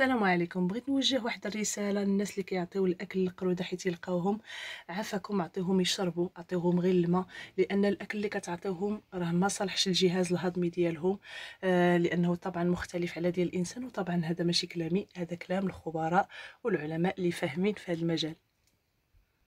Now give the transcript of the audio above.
السلام عليكم بغيت نوجه واحد الرساله للناس اللي كيعطيو الاكل للقروده حيت يلقاوهم عافاكم عطيوهم يشربوا عطيوهم غير الماء لان الاكل اللي كتعطيوهم راه ما صالحش الجهاز الهضمي ديالهم آه لانه طبعا مختلف على ديال الانسان وطبعا هذا ماشي كلامي هذا كلام الخبراء والعلماء اللي فاهمين في هذا المجال